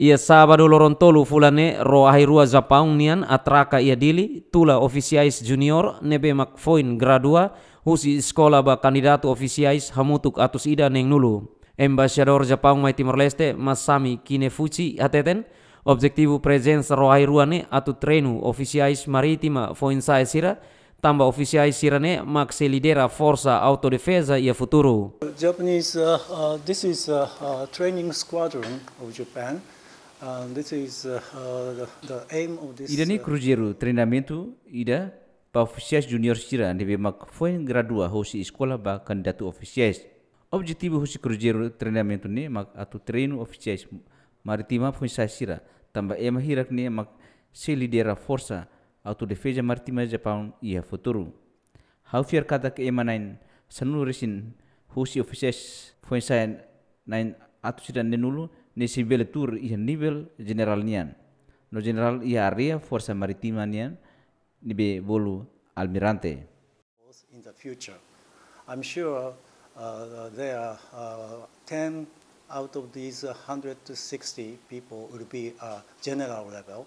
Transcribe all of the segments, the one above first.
Ia sabado loron tolu fulane ro ahirua zapaung nian atraka ia dili tula ofisiais junior nebe makfoin gradua husi sekolah ba kandidatu ofisiais hamutuk atus ida neng nulu. Embasador Jepang mai Timor Leste Masami Kinefuchi ateten objektivu presens ro ne atu trenu ofisiais maritima sae sira tamba ofisiais sirane mak selidera lidera forsa autodefesa ia futuru Japanese, uh, uh, this is a uh, uh, training squadron of Japan. Uh, uh, uh, Ida Cruzeiro, treinamento Ida para ofisias junior be mak foin gradua hosi sekolah ba kandidatu ofisias. Objektif hosi Cruzeiro treinamento ne mak atu treino oficiais maritima sa sira, tambah ema hirak ne mak se lidera forsa atu defesa maritima Jepang ia futuru. Hau fiar kata ke ema nain sanu resin hoje foin sa nain atu sida nenulu ni sibel tur ia nivel general nian no general ia area forza maritima nian nibe bolu almirante in the future i'm sure uh, there are uh, 10 out of these 160 people will be uh, general level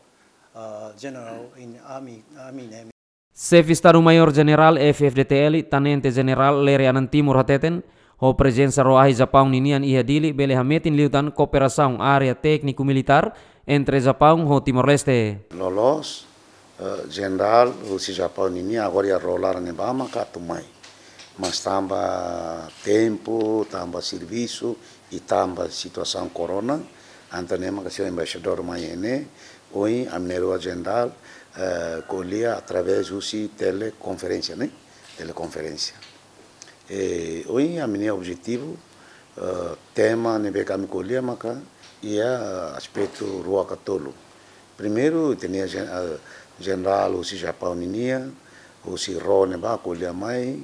uh, general in army army name. navy Sefistado Mayor General FFDTL, Tanente General Lereanan Timur Hateten, o presença roai Japão ninian ia dili bele hametin liutan cooperação área técnico-militar entre Japão e Timor-Leste. Lolos, uh, eh, general, o si Japão ninian agora ia rolar ne bama katumai. Mas tamba tempo, tamba serviço e tamba situação corona, antanema que é seu embaixador maiene, oi amnero general, uh, eh, colia através usi teleconferência, né? Teleconferência. E eh, hoje a minha objetivo uh, tema Nebekami Koliamaka e é aspecto Rua Catolo. Primeiro, tinha uh, eh, general Osi Japão Ninia, Osi Rô Neba Koliamai,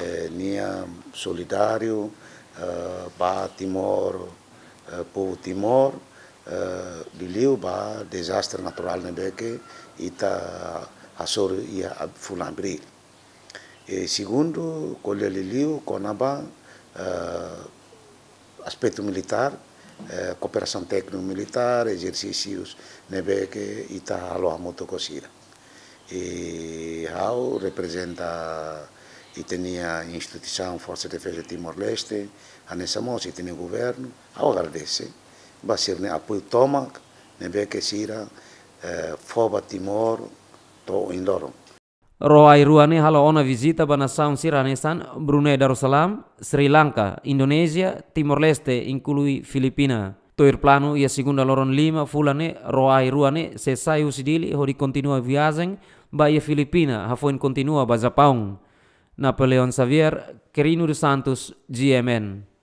eh, Nia Solidário, uh, Ba Timor, uh, Povo Timor, uh, Ba Desastre Natural Nebeke, Ita Açor ia Fulambri. E eh, segundo, Colher Liliu, Conaban, uh, eh, aspecto militar, uh, eh, cooperação técnico-militar, exercícios nebeque e tá aloha motocosira. E Hau representa e tinha instituição Força de Defesa de Timor-Leste, a nessa moça tinha governo, ao agradecer, vai ser né, apoio Tomac, nebeque sira, uh, foba Timor, to indoro. Roairuane halo ona visita bana saun siranesan Brunei Darussalam, Sri Lanka, Indonesia, Timor Leste, inkului Filipina. Toir plano ia segunda loron lima fulane roairuane sesai usidili hori continua viazeng ba ia Filipina hafoin continua ba Japão. Napoleon Xavier, Quirino G Santos, GMN.